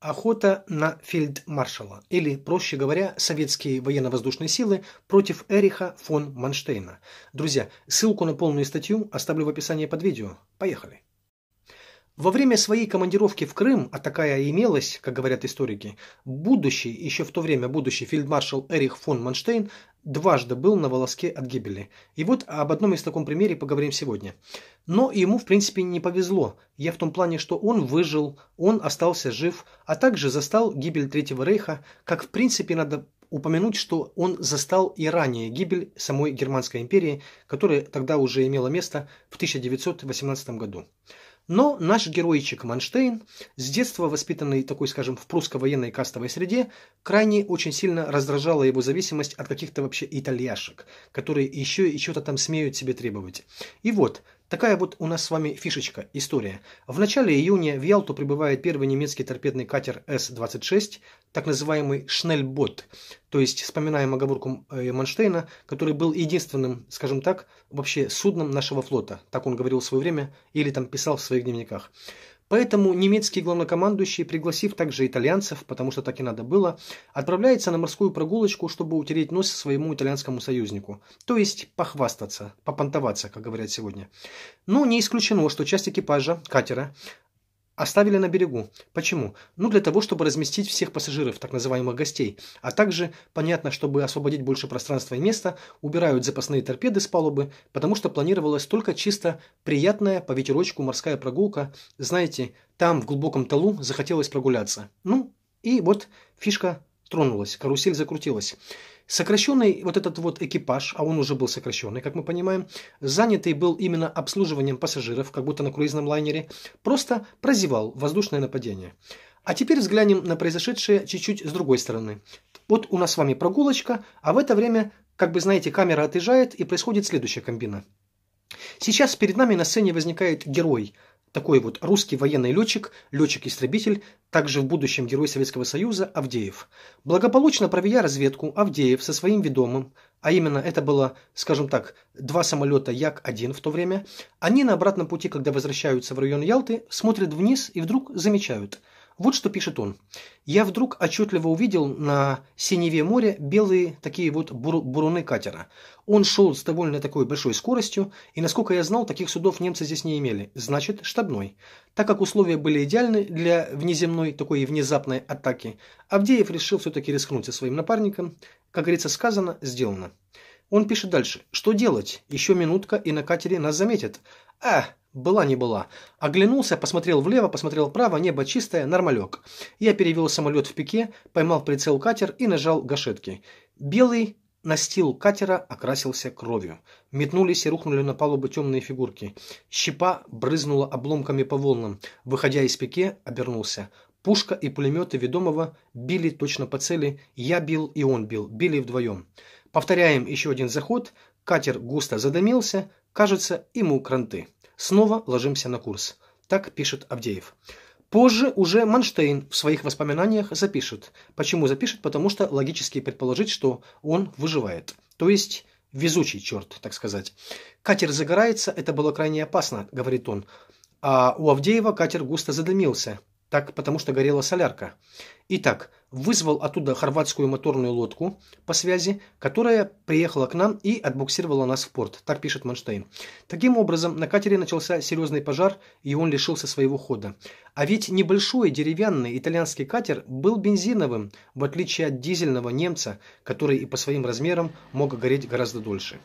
Охота на фельдмаршала, или, проще говоря, советские военно-воздушные силы против Эриха фон Манштейна. Друзья, ссылку на полную статью оставлю в описании под видео. Поехали! Во время своей командировки в Крым, а такая имелась, как говорят историки, будущий, еще в то время будущий фельдмаршал Эрих фон Манштейн дважды был на волоске от гибели. И вот об одном из таком примере поговорим сегодня. Но ему, в принципе, не повезло. Я в том плане, что он выжил, он остался жив, а также застал гибель Третьего Рейха, как, в принципе, надо упомянуть, что он застал и ранее гибель самой Германской империи, которая тогда уже имела место в 1918 году. Но наш геройчик Манштейн, с детства воспитанный такой, скажем, в прусско-военной кастовой среде, крайне очень сильно раздражала его зависимость от каких-то вообще итальяшек, которые еще и что-то там смеют себе требовать. И вот, Такая вот у нас с вами фишечка, история. В начале июня в Ялту прибывает первый немецкий торпедный катер С-26, так называемый «Шнельбот», то есть, вспоминаем оговорку э, Манштейна, который был единственным, скажем так, вообще судном нашего флота, так он говорил в свое время или там писал в своих дневниках. Поэтому немецкий главнокомандующий, пригласив также итальянцев, потому что так и надо было, отправляется на морскую прогулочку, чтобы утереть нос своему итальянскому союзнику. То есть похвастаться, попонтоваться, как говорят сегодня. Но ну, не исключено, что часть экипажа, катера, оставили на берегу. Почему? Ну, для того, чтобы разместить всех пассажиров, так называемых гостей. А также, понятно, чтобы освободить больше пространства и места, убирают запасные торпеды с палубы, потому что планировалась только чисто приятная по ветерочку морская прогулка. Знаете, там, в глубоком талу, захотелось прогуляться. Ну, и вот фишка тронулась, карусель закрутилась. Сокращенный вот этот вот экипаж, а он уже был сокращенный, как мы понимаем, занятый был именно обслуживанием пассажиров, как будто на круизном лайнере, просто прозевал воздушное нападение. А теперь взглянем на произошедшее чуть-чуть с другой стороны. Вот у нас с вами прогулочка, а в это время, как бы знаете, камера отъезжает и происходит следующая комбина. Сейчас перед нами на сцене возникает герой – такой вот русский военный летчик, летчик-истребитель, также в будущем Герой Советского Союза Авдеев. Благополучно проведя разведку, Авдеев со своим ведомым, а именно это было, скажем так, два самолета Як-1 в то время, они на обратном пути, когда возвращаются в район Ялты, смотрят вниз и вдруг замечают – вот что пишет он. «Я вдруг отчетливо увидел на синеве моря белые такие вот бур- буруны катера. Он шел с довольно такой большой скоростью, и, насколько я знал, таких судов немцы здесь не имели. Значит, штабной. Так как условия были идеальны для внеземной такой внезапной атаки, Авдеев решил все-таки рискнуть со своим напарником. Как говорится, сказано, сделано». Он пишет дальше. «Что делать? Еще минутка, и на катере нас заметят. А, была не была. Оглянулся, посмотрел влево, посмотрел вправо, небо чистое, нормалек. Я перевел самолет в пике, поймал прицел катер и нажал гашетки. Белый настил катера окрасился кровью. Метнулись и рухнули на палубу темные фигурки. Щепа брызнула обломками по волнам. Выходя из пике, обернулся. Пушка и пулеметы ведомого били точно по цели. Я бил и он бил. Били вдвоем. Повторяем еще один заход. Катер густо задымился. Кажется, ему кранты. Снова ложимся на курс. Так пишет Авдеев. Позже уже Манштейн в своих воспоминаниях запишет. Почему запишет? Потому что логически предположить, что он выживает. То есть везучий черт, так сказать. Катер загорается, это было крайне опасно, говорит он. А у Авдеева катер густо задымился так потому что горела солярка. Итак, вызвал оттуда хорватскую моторную лодку по связи, которая приехала к нам и отбуксировала нас в порт, так пишет Манштейн. Таким образом, на катере начался серьезный пожар, и он лишился своего хода. А ведь небольшой деревянный итальянский катер был бензиновым, в отличие от дизельного немца, который и по своим размерам мог гореть гораздо дольше.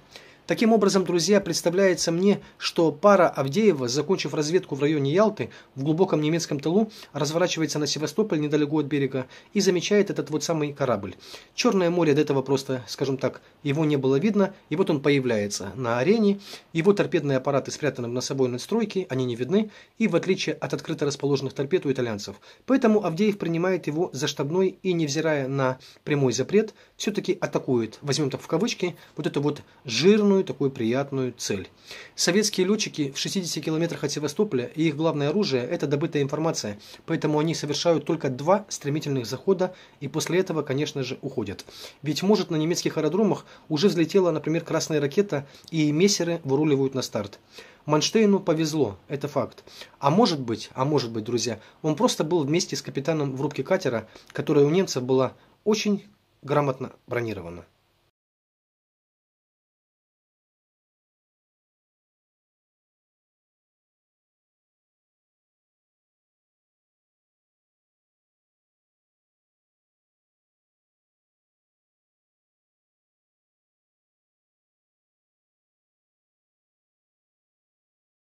Таким образом, друзья, представляется мне, что пара Авдеева, закончив разведку в районе Ялты, в глубоком немецком тылу, разворачивается на Севастополь недалеко от берега и замечает этот вот самый корабль. Черное море до этого просто, скажем так, его не было видно, и вот он появляется на арене, его торпедные аппараты спрятаны в носовой надстройке, они не видны, и в отличие от открыто расположенных торпед у итальянцев. Поэтому Авдеев принимает его за штабной и, невзирая на прямой запрет, все-таки атакует, возьмем так в кавычки, вот эту вот жирную важную, такую приятную цель. Советские летчики в 60 километрах от Севастополя и их главное оружие – это добытая информация, поэтому они совершают только два стремительных захода и после этого, конечно же, уходят. Ведь может на немецких аэродромах уже взлетела, например, красная ракета и мессеры выруливают на старт. Манштейну повезло, это факт. А может быть, а может быть, друзья, он просто был вместе с капитаном в рубке катера, которая у немцев была очень грамотно бронирована.